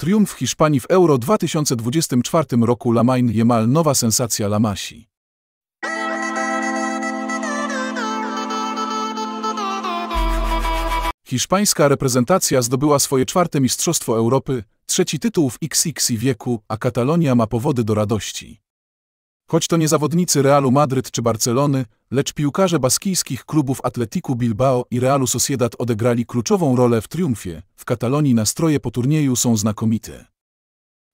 Triumf Hiszpanii w Euro 2024 roku Lamain Jemal nowa sensacja Lamasi. Hiszpańska reprezentacja zdobyła swoje czwarte Mistrzostwo Europy, trzeci tytuł w XXI wieku, a Katalonia ma powody do radości. Choć to nie zawodnicy Realu Madryt czy Barcelony, lecz piłkarze baskijskich klubów Atletiku Bilbao i Realu Sociedad odegrali kluczową rolę w triumfie, w Katalonii nastroje po turnieju są znakomite.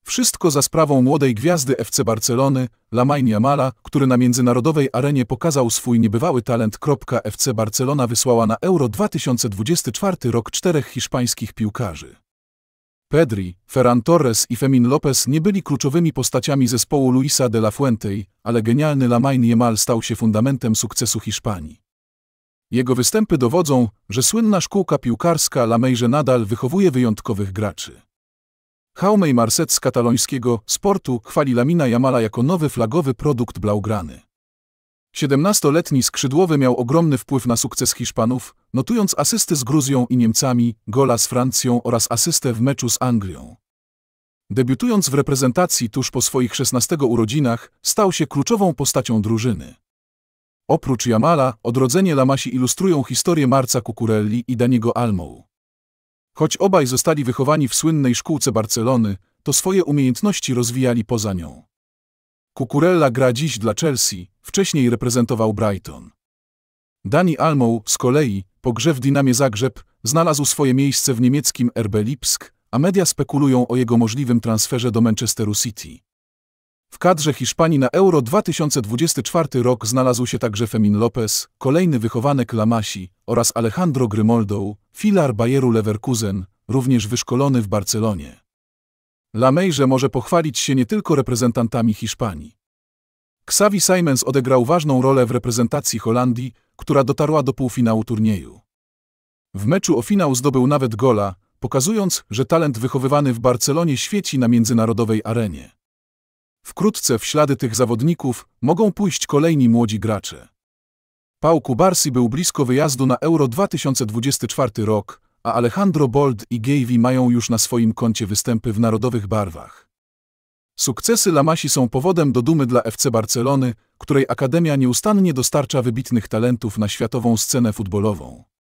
Wszystko za sprawą młodej gwiazdy FC Barcelony, Lamine Yamala, który na międzynarodowej arenie pokazał swój niebywały talent. FC Barcelona wysłała na Euro 2024 rok czterech hiszpańskich piłkarzy. Pedri, Ferran Torres i Femin Lopez nie byli kluczowymi postaciami zespołu Luisa de la Fuente, ale genialny Lamain Yamal stał się fundamentem sukcesu Hiszpanii. Jego występy dowodzą, że słynna szkółka piłkarska La nadal wychowuje wyjątkowych graczy. Jaume Marset z katalońskiego Sportu chwali Lamina Jamala jako nowy flagowy produkt Blaugrany. Siedemnastoletni skrzydłowy miał ogromny wpływ na sukces Hiszpanów, notując asysty z Gruzją i Niemcami, gola z Francją oraz asystę w meczu z Anglią. Debiutując w reprezentacji tuż po swoich 16 urodzinach, stał się kluczową postacią drużyny. Oprócz Jamala, odrodzenie Lamasi ilustrują historię Marca Kukurelli i Daniego Almou. Choć obaj zostali wychowani w słynnej szkółce Barcelony, to swoje umiejętności rozwijali poza nią. Kukurella gra dziś dla Chelsea, Wcześniej reprezentował Brighton. Dani Almo z kolei, po grze w Dinamie Zagrzeb, znalazł swoje miejsce w niemieckim RB Lipsk, a media spekulują o jego możliwym transferze do Manchesteru City. W kadrze Hiszpanii na Euro 2024 rok znalazł się także Femin Lopez, kolejny wychowanek Lamasi oraz Alejandro Grimoldo, filar Bayeru Leverkusen, również wyszkolony w Barcelonie. Lamejże może pochwalić się nie tylko reprezentantami Hiszpanii. Xavi Simons odegrał ważną rolę w reprezentacji Holandii, która dotarła do półfinału turnieju. W meczu o finał zdobył nawet gola, pokazując, że talent wychowywany w Barcelonie świeci na międzynarodowej arenie. Wkrótce w ślady tych zawodników mogą pójść kolejni młodzi gracze. Pał Kubarsi był blisko wyjazdu na Euro 2024 rok, a Alejandro Bold i Gavi mają już na swoim koncie występy w narodowych barwach. Sukcesy Lamasi są powodem do dumy dla FC Barcelony, której akademia nieustannie dostarcza wybitnych talentów na światową scenę futbolową.